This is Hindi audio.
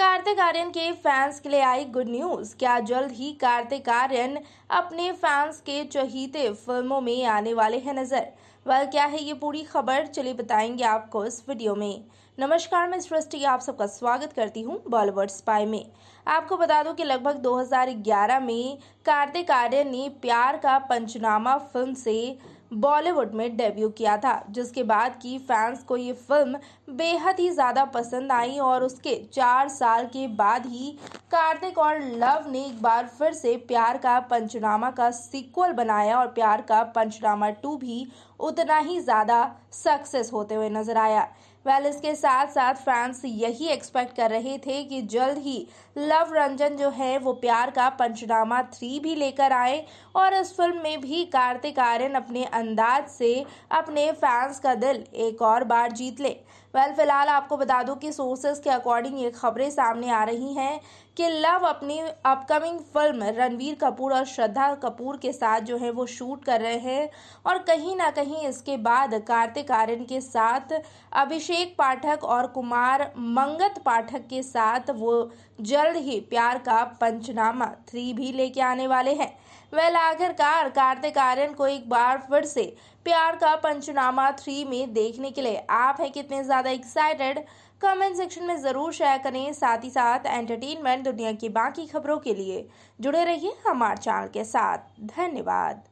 कार्तिक आर्यन के फैंस के लिए आई गुड न्यूज क्या जल्द ही कार्तिक आर्यन अपने फैंस के चहीते फिल्मों में आने वाले हैं नजर वह क्या है ये पूरी खबर चलिए बताएंगे आपको इस वीडियो में नमस्कार मैं सृष्टि आप सबका स्वागत करती हूँ बॉलीवुड स्पाई में आपको बता दूं कि लगभग 2011 में कार्तिक आर्यन ने प्यार का पंचनामा फिल्म से बॉलीवुड में डेब्यू किया था जिसके बाद की फैंस को ये फिल्म बेहद ही ज़्यादा पसंद आई और उसके चार साल के बाद ही कार्तिक और लव ने एक बार फिर से प्यार का पंचनामा का सीक्वल बनाया और प्यार का पंचनामा टू भी उतना ही ज़्यादा सक्सेस होते हुए नजर आया वेल इसके साथ साथ फैंस यही एक्सपेक्ट कर रहे थे कि जल्द ही लव रंजन जो है वो प्यार का पंचनामा थ्री भी लेकर आए और इस फिल्म में भी कार्तिक आर्यन अपने अंदाज से अपने फैंस का दिल एक और बार जीत ले वेल फिलहाल आपको बता दूं कि सोर्सेज के अकॉर्डिंग ये खबरें सामने आ रही हैं कि लव अपनी अपकमिंग फिल्म रणवीर कपूर और श्रद्धा कपूर के साथ जो है वो शूट कर रहे हैं और कहीं ना कहीं इसके बाद कार्तिक आर्यन के साथ अभिषेक अभिषेक पाठक और कुमार मंगत पाठक के साथ वो जल्द ही प्यार का पंचनामा थ्री भी लेके आने वाले हैं वह आखिरकार कार्तिक आर्यन को एक बार फिर से प्यार का पंचनामा थ्री में देखने के लिए आप है कितने ज़्यादा एक्साइटेड कमेंट सेक्शन में ज़रूर शेयर करें साथ ही साथ एंटरटेनमेंट दुनिया की बाकी खबरों के लिए जुड़े रहिए हमारे चैनल के साथ धन्यवाद